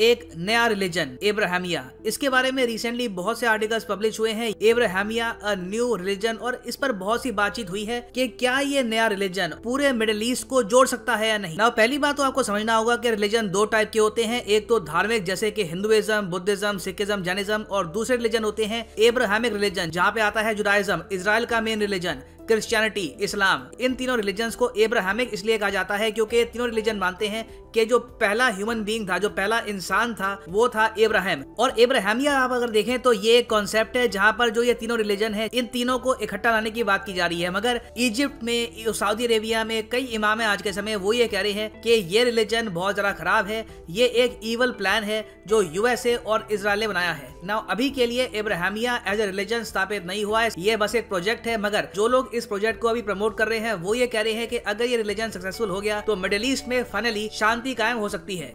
एक नया रिलीजन एब्राहमिया इसके बारे में रिसेंटली बहुत से आर्टिकल्स पब्लिश हुए हैं एब्राहमिया अ न्यू रिलीजन और इस पर बहुत सी बातचीत हुई है कि क्या ये नया रिलीजन पूरे मिडिल ईस्ट को जोड़ सकता है या नहीं ना पहली बात तो आपको समझना होगा कि रिलीजन दो टाइप के होते हैं एक तो धार्मिक जैसे की हिंदुइज्म बुद्धिज्म सिखिज्म जैनिज्म और दूसरे रिलीजन होते हैं एब्राहमिक रिलीजन जहाँ पे आता है जुडाइज्म इसराइल का मेन रिलीजन क्रिश्चियनिटी इस्लाम इन तीनों रिलीजन को एब्राहमिक इसलिए कहा जाता है क्योंकि तीनों रिलीजन मानते हैं कि जो पहला ह्यूमन बींग था जो पहला इंसान था वो था एब्राहम और एब्राहमिया आप अगर देखें तो ये कॉन्सेप्ट है जहाँ पर जो ये तीनों रिलीजन है इन तीनों को इकट्ठा लाने की बात की जा रही है मगर इजिप्ट में सऊदी अरेबिया में कई इमाम आज के समय वो ये कह रहे हैं कि ये रिलीजन बहुत ज्यादा खराब है ये एक ईवल प्लान है जो यूएसए और इसराइल ने बनाया है ना अभी के लिए एब्राहमिया एज ए रिलीजन स्थापित नहीं हुआ है ये बस एक प्रोजेक्ट है मगर जो लोग इस इस प्रोजेक्ट को अभी प्रमोट कर रहे हैं वो ये कह रहे हैं कि अगर ये रिलीजन सक्सेसफुल हो गया तो मिडिल ईस्ट में फाइनली शांति कायम हो सकती है